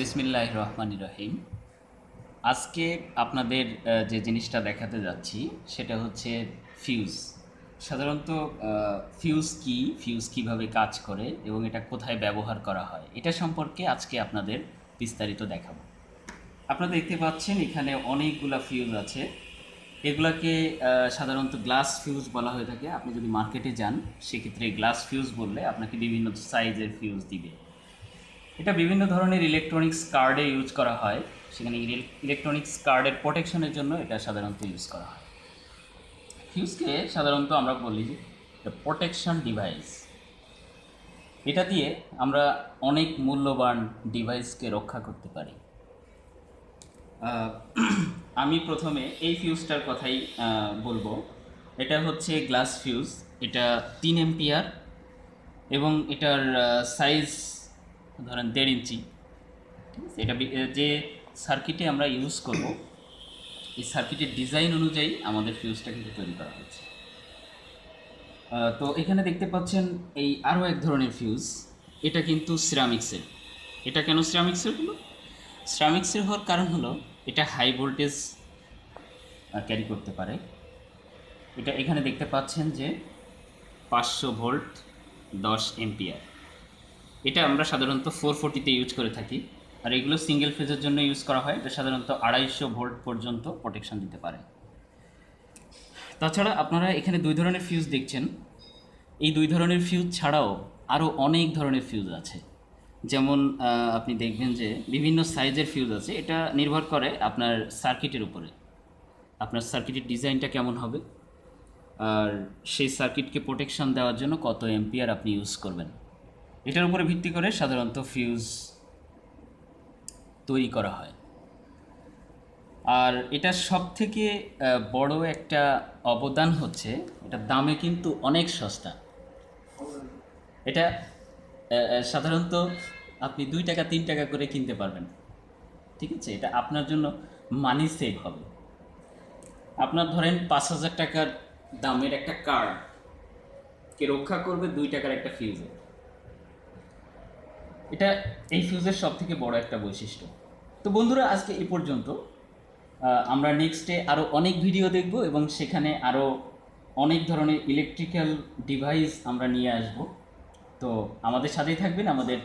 বিসমিল্লাহ রহমান রহিম আজকে আপনাদের যে জিনিসটা দেখাতে যাচ্ছি সেটা হচ্ছে ফিউজ সাধারণত ফিউজ কি ফিউজ কিভাবে কাজ করে এবং এটা কোথায় ব্যবহার করা হয় এটা সম্পর্কে আজকে আপনাদের বিস্তারিত দেখাবো আপনারা দেখতে পাচ্ছেন এখানে অনেকগুলা ফিউজ আছে এগুলাকে সাধারণত গ্লাস ফিউজ বলা হয়ে থাকে আপনি যদি মার্কেটে যান সেক্ষেত্রে গ্লাস ফিউজ বললে আপনাকে বিভিন্ন সাইজের ফিউজ দিবে এটা বিভিন্ন ধরনের ইলেকট্রনিক্স কার্ডে ইউজ করা হয় সেখানে ইলেকট্রনিক্স কার্ডের প্রোটেকশনের জন্য এটা সাধারণত ইউজ করা হয় ফিউজকে সাধারণত আমরা বলি যে প্রোটেকশন ডিভাইস এটা দিয়ে আমরা অনেক মূল্যবান ডিভাইসকে রক্ষা করতে পারি আমি প্রথমে এই ফিউজটার কথাই বলবো এটা হচ্ছে গ্লাস ফিউজ এটা তিন এম্পিয়ার এবং এটার সাইজ ধরেন দেড় ইঞ্চি এটা যে সার্কিটে আমরা ইউজ করব এই সার্কিটের ডিজাইন অনুযায়ী আমাদের ফিউজটা কিন্তু তৈরি করা হয়েছে তো এখানে দেখতে পাচ্ছেন এই আরও এক ধরনের ফিউজ এটা কিন্তু সিরামিক্সের এটা কেন সিরামিক্সের হলো সিরামিক্সের হওয়ার কারণ হলো এটা হাই ভোল্টেজ ক্যারি করতে পারে এটা এখানে দেখতে পাচ্ছেন যে পাঁচশো ভোল্ট দশ এমপিআর এটা আমরা সাধারণত ফোর ফোর্টিতে ইউজ করে থাকি আর এগুলো সিঙ্গেল ফেজের জন্য ইউজ করা হয় এটা সাধারণত আড়াইশো ভোল্ট পর্যন্ত প্রোটেকশন দিতে পারে তাছাড়া আপনারা এখানে দুই ধরনের ফিউজ দেখছেন এই দুই ধরনের ফিউজ ছাড়াও আরও অনেক ধরনের ফিউজ আছে যেমন আপনি দেখবেন যে বিভিন্ন সাইজের ফিউজ আছে এটা নির্ভর করে আপনার সার্কিটের উপরে আপনার সার্কিটের ডিজাইনটা কেমন হবে আর সেই সার্কিটকে প্রোটেকশন দেওয়ার জন্য কত এম্পিয়ার আপনি ইউজ করবেন এটার উপরে ভিত্তি করে সাধারণত ফিউজ তৈরি করা হয় আর এটা সব থেকে বড় একটা অবদান হচ্ছে এটা দামে কিন্তু অনেক সস্তা এটা সাধারণত আপনি দুই টাকা তিন টাকা করে কিনতে পারবেন ঠিক আছে এটা আপনার জন্য মানি সেভ হবে আপনার ধরেন পাঁচ হাজার টাকার দামের একটা কে রক্ষা করবে দুই টাকার একটা ফিউজে এটা এই ফিউজের সব থেকে বড় একটা বৈশিষ্ট্য তো বন্ধুরা আজকে এ পর্যন্ত আমরা নেক্সটে আরও অনেক ভিডিও দেখব এবং সেখানে আরও অনেক ধরনের ইলেকট্রিক্যাল ডিভাইস আমরা নিয়ে আসব তো আমাদের সাথেই থাকবেন আমাদের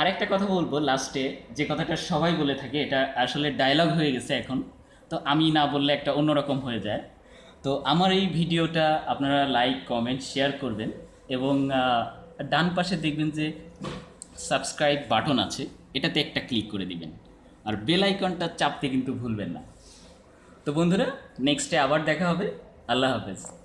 আরেকটা কথা বলবো লাস্টে যে কথাটা সবাই বলে থাকে এটা আসলে ডায়লগ হয়ে গেছে এখন তো আমি না বললে একটা অন্যরকম হয়ে যায় তো আমার এই ভিডিওটা আপনারা লাইক কমেন্ট শেয়ার করবেন এবং আর ডান পাশে দেখবেন যে সাবস্ক্রাইব বাটন আছে এটাতে একটা ক্লিক করে দিবেন আর বেল আইকনটা চাপতে কিন্তু ভুলবেন না তো বন্ধুরা নেক্সটে আবার দেখা হবে আল্লাহ হাফেজ